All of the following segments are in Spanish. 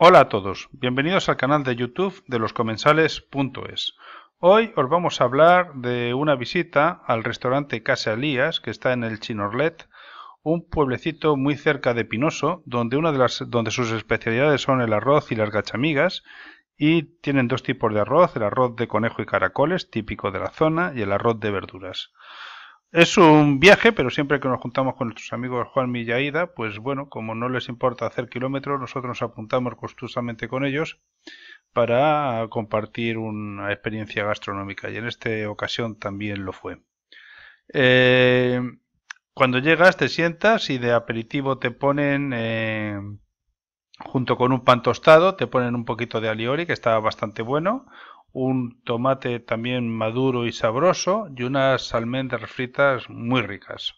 Hola a todos, bienvenidos al canal de YouTube de loscomensales.es. Hoy os vamos a hablar de una visita al restaurante Casa Elías, que está en el Chinorlet, un pueblecito muy cerca de Pinoso, donde, una de las, donde sus especialidades son el arroz y las gachamigas, y tienen dos tipos de arroz, el arroz de conejo y caracoles, típico de la zona, y el arroz de verduras. Es un viaje, pero siempre que nos juntamos con nuestros amigos Juan Millaída, pues bueno, como no les importa hacer kilómetros, nosotros nos apuntamos costosamente con ellos para compartir una experiencia gastronómica y en esta ocasión también lo fue. Eh, cuando llegas te sientas y de aperitivo te ponen eh, junto con un pan tostado, te ponen un poquito de alioli, que está bastante bueno, un tomate también maduro y sabroso y unas almendras fritas muy ricas.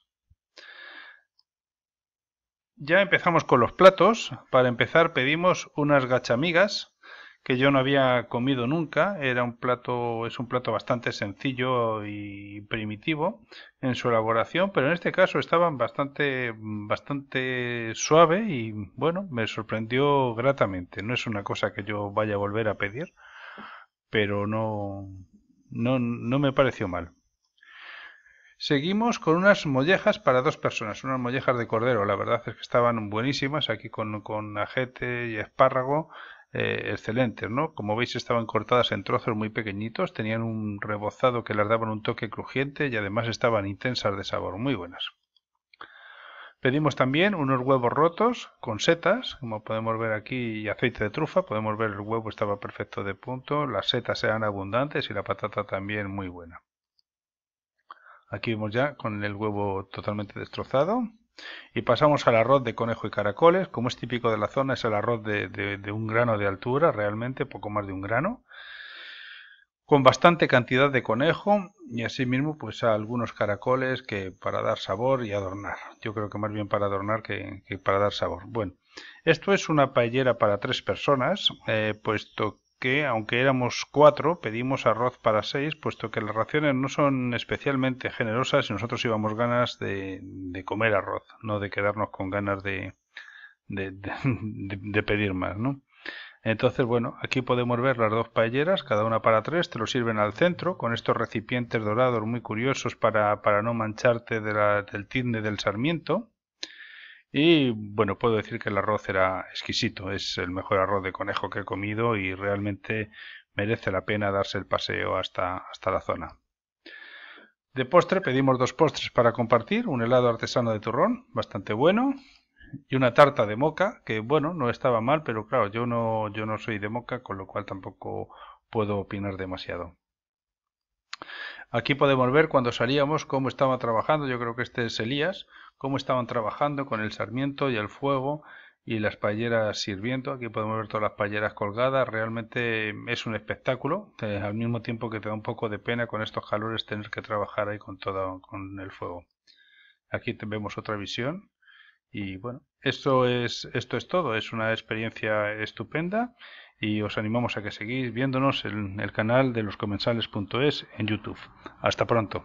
Ya empezamos con los platos. Para empezar pedimos unas gachamigas, que yo no había comido nunca. Era un plato, es un plato bastante sencillo y primitivo en su elaboración, pero en este caso estaban bastante, bastante suave y bueno, me sorprendió gratamente. No es una cosa que yo vaya a volver a pedir, pero no, no, no me pareció mal. Seguimos con unas mollejas para dos personas, unas mollejas de cordero. La verdad es que estaban buenísimas, aquí con, con ajete y espárrago. Eh, excelentes, ¿no? Como veis estaban cortadas en trozos muy pequeñitos, tenían un rebozado que les daban un toque crujiente y además estaban intensas de sabor, muy buenas. Pedimos también unos huevos rotos con setas, como podemos ver aquí, y aceite de trufa. Podemos ver el huevo estaba perfecto de punto, las setas eran abundantes y la patata también muy buena. Aquí vemos ya con el huevo totalmente destrozado. Y pasamos al arroz de conejo y caracoles. Como es típico de la zona, es el arroz de, un grano de altura, realmente poco más de un grano con bastante cantidad de conejo y asimismo pues algunos caracoles que para dar sabor y adornar. Yo creo que más bien para adornar que, para dar sabor. Bueno, esto es una paellera para tres personas, eh, puesto puesto que, aunque éramos cuatro, pedimos arroz para seis, puesto que las raciones no son especialmente generosas y nosotros íbamos ganas de, comer arroz, no de quedarnos con ganas de, de, pedir más, ¿no? Entonces, bueno, aquí podemos ver las dos paelleras, cada una para tres, te lo sirven al centro, con estos recipientes dorados muy curiosos para, para no mancharte del tizne del sarmiento. Y bueno, puedo decir que el arroz era exquisito, es el mejor arroz de conejo que he comido y realmente merece la pena darse el paseo hasta, hasta la zona. De postre pedimos dos postres para compartir, un helado artesano de turrón, bastante bueno, y una tarta de moca, que bueno, no estaba mal, pero claro, yo no, yo no soy de moca, con lo cual tampoco puedo opinar demasiado. Aquí podemos ver cuando salíamos cómo estaba trabajando, yo creo que este es Elías, cómo estaban trabajando con el sarmiento y el fuego y las paelleras sirviendo. Aquí podemos ver todas las paelleras colgadas. Realmente es un espectáculo. al mismo tiempo que te da un poco de pena con estos calores tener que trabajar ahí con todo con el fuego. Aquí vemos otra visión. Y bueno, esto es, esto es todo. Es una experiencia estupenda y os animamos a que seguís viéndonos en el canal de loscomensales.es en YouTube. Hasta pronto.